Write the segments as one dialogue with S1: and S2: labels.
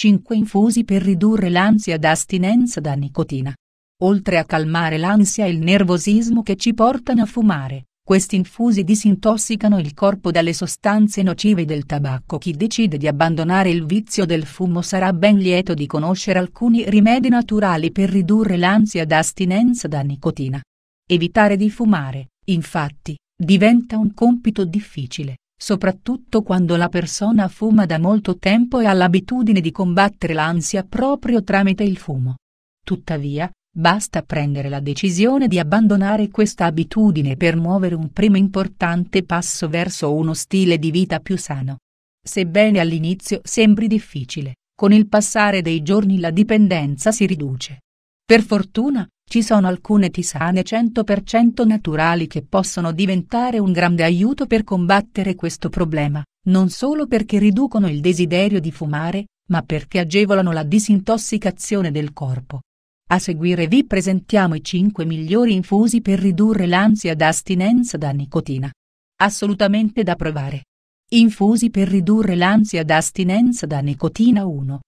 S1: 5 infusi per ridurre l'ansia d'astinenza da nicotina. Oltre a calmare l'ansia e il nervosismo che ci portano a fumare, questi infusi disintossicano il corpo dalle sostanze nocive del tabacco. Chi decide di abbandonare il vizio del fumo sarà ben lieto di conoscere alcuni rimedi naturali per ridurre l'ansia d'astinenza da nicotina. Evitare di fumare, infatti, diventa un compito difficile, soprattutto quando la persona fuma da molto tempo e ha l'abitudine di combattere l'ansia proprio tramite il fumo. Tuttavia, basta prendere la decisione di abbandonare questa abitudine per muovere un primo importante passo verso uno stile di vita più sano. Sebbene all'inizio sembri difficile, con il passare dei giorni la dipendenza si riduce. Per fortuna, ci sono alcune tisane 100% naturali che possono diventare un grande aiuto per combattere questo problema, non solo perché riducono il desiderio di fumare, ma perché agevolano la disintossicazione del corpo. A seguire vi presentiamo i 5 migliori infusi per ridurre l'ansia da astinenza da nicotina. Assolutamente da provare. Infusi per ridurre l'ansia da astinenza da nicotina 1.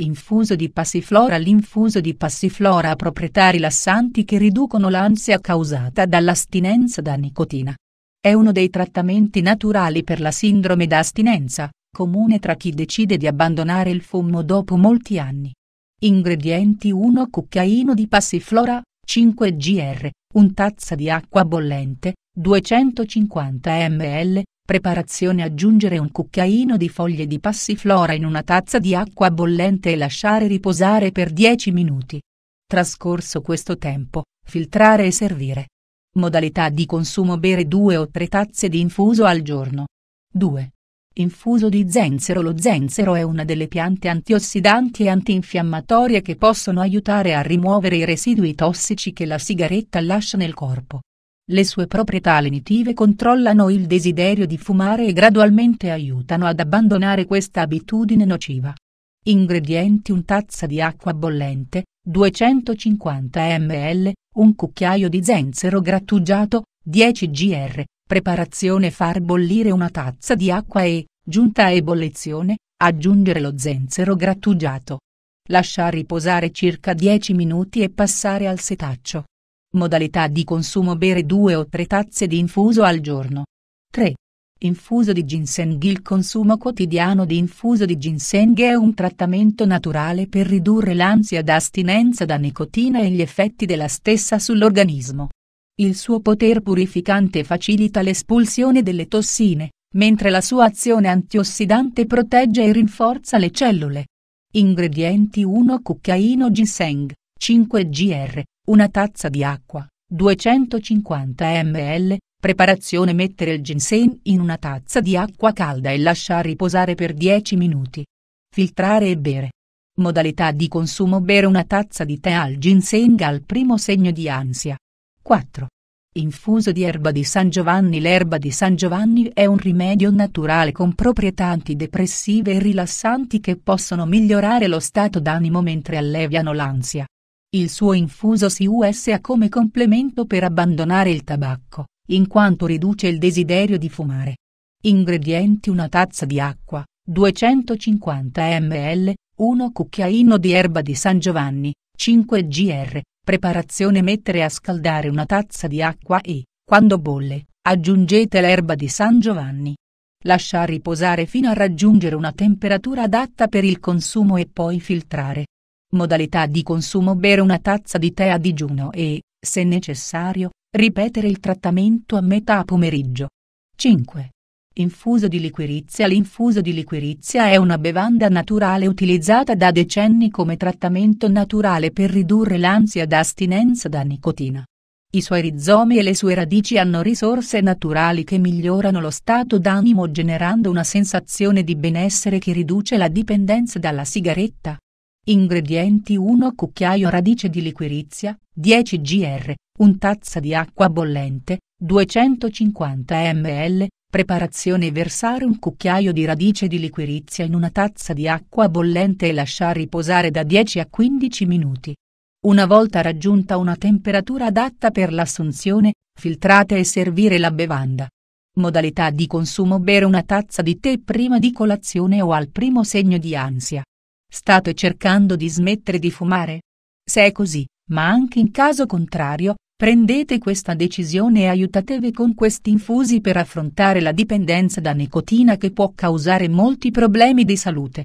S1: Infuso di passiflora L'infuso di passiflora ha proprietà rilassanti che riducono l'ansia causata dall'astinenza da nicotina. È uno dei trattamenti naturali per la sindrome da astinenza, comune tra chi decide di abbandonare il fumo dopo molti anni. Ingredienti 1 Cucchiaino di passiflora, 5 gr, 1 tazza di acqua bollente, 250 ml, Preparazione Aggiungere un cucchiaino di foglie di passiflora in una tazza di acqua bollente e lasciare riposare per 10 minuti. Trascorso questo tempo, filtrare e servire. Modalità di consumo Bere 2 o 3 tazze di infuso al giorno. 2. Infuso di zenzero Lo zenzero è una delle piante antiossidanti e antinfiammatorie che possono aiutare a rimuovere i residui tossici che la sigaretta lascia nel corpo. Le sue proprietà lenitive controllano il desiderio di fumare e gradualmente aiutano ad abbandonare questa abitudine nociva. Ingredienti un tazza di acqua bollente, 250 ml, un cucchiaio di zenzero grattugiato, 10 gr, preparazione far bollire una tazza di acqua e, giunta a ebollizione, aggiungere lo zenzero grattugiato. Lasciar riposare circa 10 minuti e passare al setaccio. Modalità di consumo bere due o tre tazze di infuso al giorno. 3. Infuso di ginseng Il consumo quotidiano di infuso di ginseng è un trattamento naturale per ridurre l'ansia d'astinenza da nicotina e gli effetti della stessa sull'organismo. Il suo poter purificante facilita l'espulsione delle tossine, mentre la sua azione antiossidante protegge e rinforza le cellule. Ingredienti 1 Cucchiaino ginseng 5 gr, una tazza di acqua, 250 ml, preparazione mettere il ginseng in una tazza di acqua calda e lasciar riposare per 10 minuti. Filtrare e bere. Modalità di consumo bere una tazza di tè al ginseng al primo segno di ansia. 4. Infuso di erba di San Giovanni L'erba di San Giovanni è un rimedio naturale con proprietà antidepressive e rilassanti che possono migliorare lo stato d'animo mentre alleviano l'ansia. Il suo infuso si ha come complemento per abbandonare il tabacco, in quanto riduce il desiderio di fumare. Ingredienti una tazza di acqua, 250 ml, 1 cucchiaino di erba di San Giovanni, 5 gr, preparazione mettere a scaldare una tazza di acqua e, quando bolle, aggiungete l'erba di San Giovanni. Lasciar riposare fino a raggiungere una temperatura adatta per il consumo e poi filtrare. Modalità di consumo Bere una tazza di tè a digiuno e, se necessario, ripetere il trattamento a metà pomeriggio. 5. Infuso di liquirizia L'infuso di liquirizia è una bevanda naturale utilizzata da decenni come trattamento naturale per ridurre l'ansia da astinenza da nicotina. I suoi rizomi e le sue radici hanno risorse naturali che migliorano lo stato d'animo generando una sensazione di benessere che riduce la dipendenza dalla sigaretta, Ingredienti 1 cucchiaio radice di liquirizia, 10 gr, 1 tazza di acqua bollente, 250 ml, preparazione versare un cucchiaio di radice di liquirizia in una tazza di acqua bollente e lasciar riposare da 10 a 15 minuti. Una volta raggiunta una temperatura adatta per l'assunzione, filtrate e servire la bevanda. Modalità di consumo Bere una tazza di tè prima di colazione o al primo segno di ansia. State cercando di smettere di fumare? Se è così, ma anche in caso contrario, prendete questa decisione e aiutatevi con questi infusi per affrontare la dipendenza da nicotina che può causare molti problemi di salute.